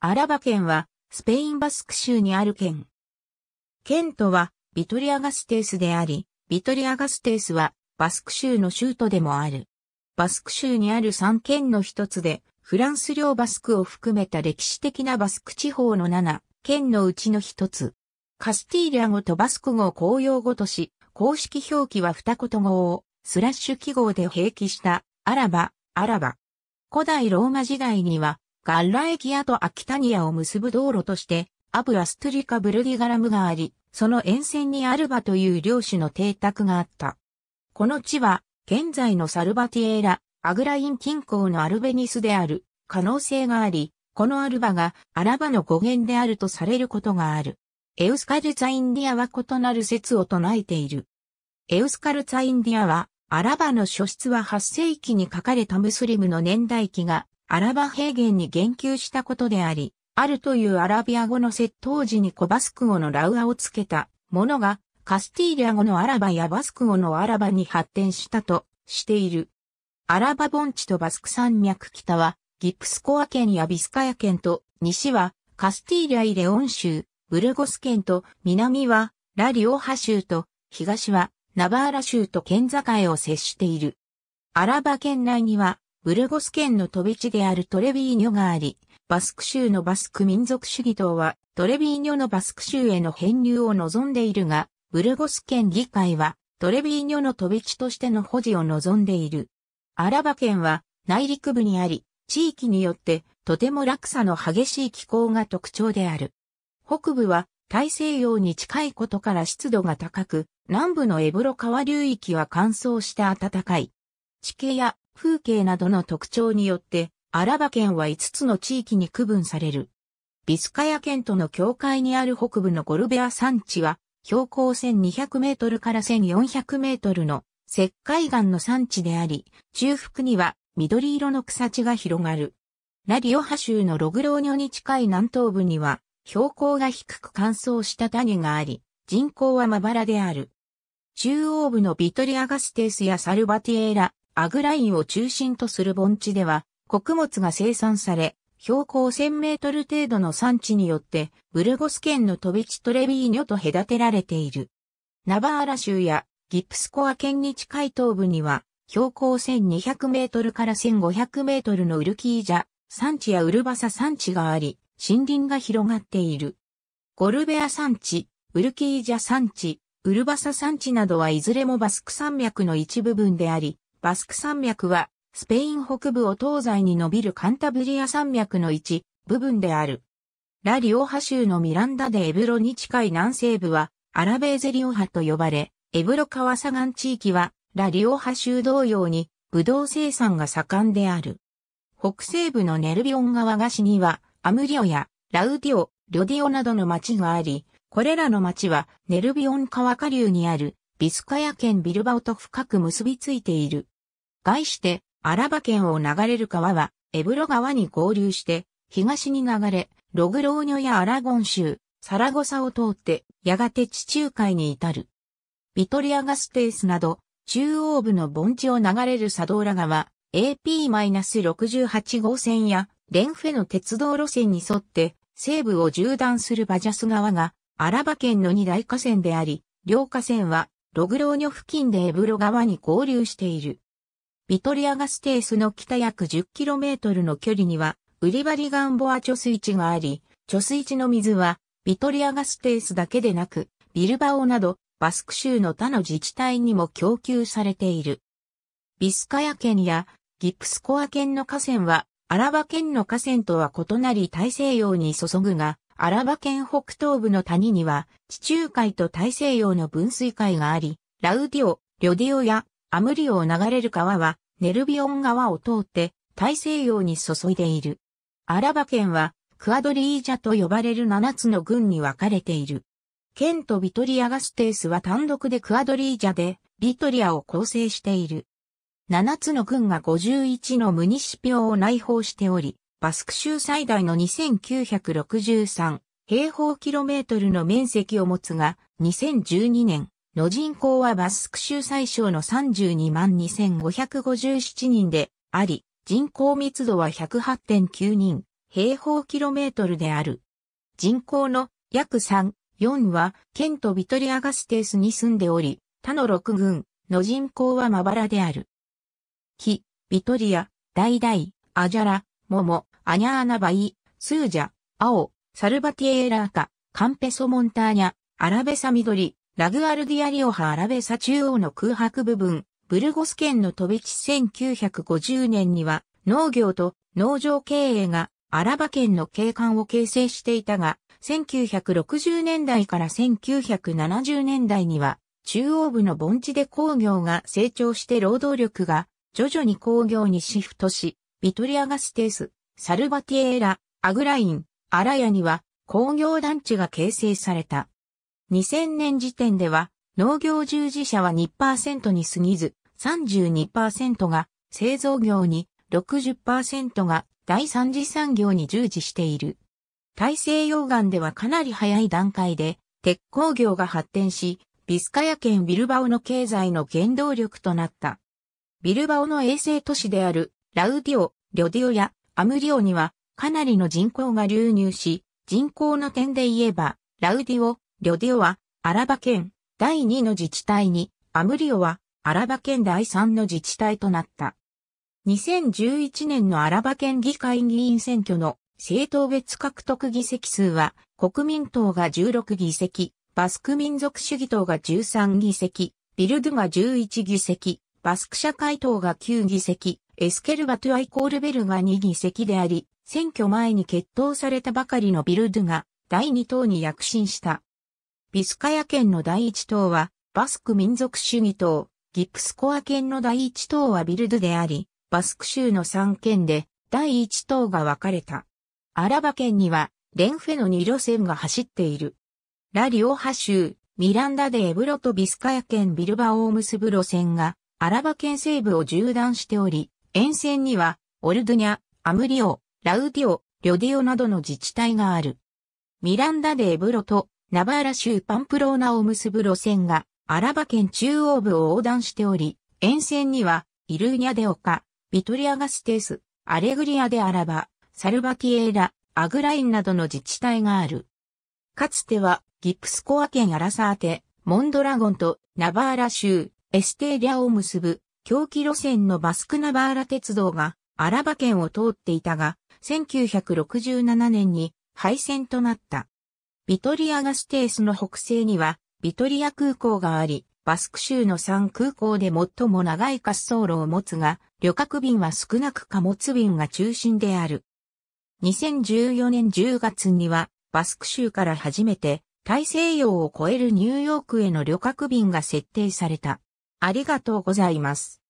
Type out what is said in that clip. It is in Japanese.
アラバ県は、スペインバスク州にある県。県都は、ビトリアガステースであり、ビトリアガステースは、バスク州の州都でもある。バスク州にある3県の一つで、フランス領バスクを含めた歴史的なバスク地方の7、県のうちの一つ。カスティーリア語とバスク語を公用語とし、公式表記は二言語を、スラッシュ記号で併記した、アラバ、アラバ。古代ローマ時代には、ガッラエアとアキタニアを結ぶ道路として、アブラストリカブルディガラムがあり、その沿線にアルバという領主の邸宅があった。この地は、現在のサルバティエラ、アグライン近郊のアルベニスである可能性があり、このアルバがアラバの語源であるとされることがある。エウスカルツァインディアは異なる説を唱えている。エウスカルツァインディアは、アラバの書室は8世紀に書かれたムスリムの年代記がアラバ平原に言及したことであり、あるというアラビア語の窃盗時にコバスク語のラウアをつけたものが、カスティーリア語のアラバやバスク語のアラバに発展したとしている。アラバ盆地とバスク山脈北は、ギプスコア県やビスカヤ県と、西はカスティーリア・イレオン州、ブルゴス県と、南はラリオハ州と、東はナバーラ州と県境を接している。アラバ県内にはブルゴス県の飛び地であるトレビーニョがあり、バスク州のバスク民族主義党はトレビーニョのバスク州への編入を望んでいるが、ブルゴス県議会はトレビーニョの飛び地としての保持を望んでいる。アラバ県は内陸部にあり、地域によってとても落差の激しい気候が特徴である。北部は大西洋に近いことから湿度が高く、南部のエブロ川流域は乾燥した暖かい。地形や風景などの特徴によって、アラバ県は5つの地域に区分される。ビスカヤ県との境界にある北部のゴルベア山地は、標高1200メートルから1400メートルの石灰岩の産地であり、中腹には緑色の草地が広がる。ラリオハ州のログローニョに近い南東部には、標高が低く乾燥した谷があり、人口はまばらである。中央部のビトリアガステースやサルバティエーラ、アグラインを中心とする盆地では、穀物が生産され、標高1000メートル程度の産地によって、ブルゴス県の飛び地トレビーニョと隔てられている。ナバーラ州やギプスコア県に近い東部には、標高1200メートルから1500メートルのウルキージャ、産地やウルバサ産地があり、森林が広がっている。ゴルベア産地、ウルキージャ産地、ウルバサ産地などはいずれもバスク山脈の一部分であり、バスク山脈は、スペイン北部を東西に伸びるカンタブリア山脈の一部分である。ラリオハ州のミランダでエブロに近い南西部は、アラベーゼリオハと呼ばれ、エブロ川左岸地域は、ラリオハ州同様に、ブドウ生産が盛んである。北西部のネルビオン川菓子には、アムリオやラウディオ、ロディオなどの町があり、これらの町はネルビオン川下流にあるビスカヤ県ビルバオと深く結びついている。概して、アラバ県を流れる川は、エブロ川に合流して、東に流れ、ログローニョやアラゴン州、サラゴサを通って、やがて地中海に至る。ビトリアガステースなど、中央部の盆地を流れるサドーラ川、AP-68 号線や、レンフェの鉄道路線に沿って、西部を縦断するバジャス川が、アラバ県の二大河川であり、両河川はログローニョ付近でエブロ川に合流している。ビトリアガステースの北約 10km の距離には、ウリバリガンボア貯水池があり、貯水池の水は、ビトリアガステースだけでなく、ビルバオなど、バスク州の他の自治体にも供給されている。ビスカヤ県やギプスコア県の河川は、アラバ県の河川とは異なり大西洋に注ぐが、アラバ県北東部の谷には、地中海と大西洋の分水海があり、ラウディオ、リョディオやアムリオを流れる川は、ネルビオン川を通って大西洋に注いでいる。アラバ県は、クアドリージャと呼ばれる7つの郡に分かれている。県とビトリアガステースは単独でクアドリージャで、ビトリアを構成している。7つの郡が51のムニシピオを内包しており、バスク州最大の2963平方キロメートルの面積を持つが、2012年の人口はバスク州最小の32万2557人であり、人口密度は108.9人平方キロメートルである。人口の約3、4は、県とビトリアガステースに住んでおり、他の6群の人口はまばらである。木、ビトリア、ダイアジャラ、モモ、アニャーナバイ、スージャ、青、サルバティエーラーカ、カンペソモンターニャ、アラベサ緑、ラグアルディアリオハアラベサ中央の空白部分、ブルゴス県の飛び地1950年には農業と農場経営がアラバ県の景観を形成していたが、1960年代から1970年代には中央部の盆地で工業が成長して労働力が徐々に工業にシフトし、ビトリアガステース、サルバティエラ、アグライン、アラヤには工業団地が形成された。2000年時点では農業従事者は2%に過ぎず32%が製造業に60%が第三次産業に従事している。大西洋岸ではかなり早い段階で鉄鋼業が発展し、ビスカヤ県ビルバオの経済の原動力となった。ビルバオの衛星都市であるラウディオ、リョディオやアムリオにはかなりの人口が流入し、人口の点で言えば、ラウディオ、リョディオはアラバ県第2の自治体に、アムリオはアラバ県第3の自治体となった。2011年のアラバ県議会議員選挙の政党別獲得議席数は国民党が16議席、バスク民族主義党が13議席、ビルドゥが11議席、バスク社会党が9議席、エスケルバトゥアイコールベルが2議席であり、選挙前に決闘されたばかりのビルドゥが第2党に躍進した。ビスカヤ県の第1党はバスク民族主義党、ギプスコア県の第1党はビルドゥであり、バスク州の3県で第1党が分かれた。アラバ県にはレンフェの2路線が走っている。ラリオハ州、ミランダでエブロとビスカヤ県ビルバオを結ぶ路線がアラバ県西部を縦断しており、沿線には、オルドゥニャ、アムリオ、ラウディオ、リョディオなどの自治体がある。ミランダでエブロとナバーラ州パンプローナを結ぶ路線がアラバ県中央部を横断しており、沿線にはイルーニャでカ、ビトリアガステース、アレグリアでアラバ、サルバティエーラ、アグラインなどの自治体がある。かつてはギプスコア県アラサーテ、モンドラゴンとナバーラ州、エステーリアを結ぶ狂気路線のバスクナバーラ鉄道がアラバ県を通っていたが、1967年に廃線となった。ビトリアガステースの北西には、ビトリア空港があり、バスク州の3空港で最も長い滑走路を持つが、旅客便は少なく貨物便が中心である。2014年10月には、バスク州から初めて、大西洋を越えるニューヨークへの旅客便が設定された。ありがとうございます。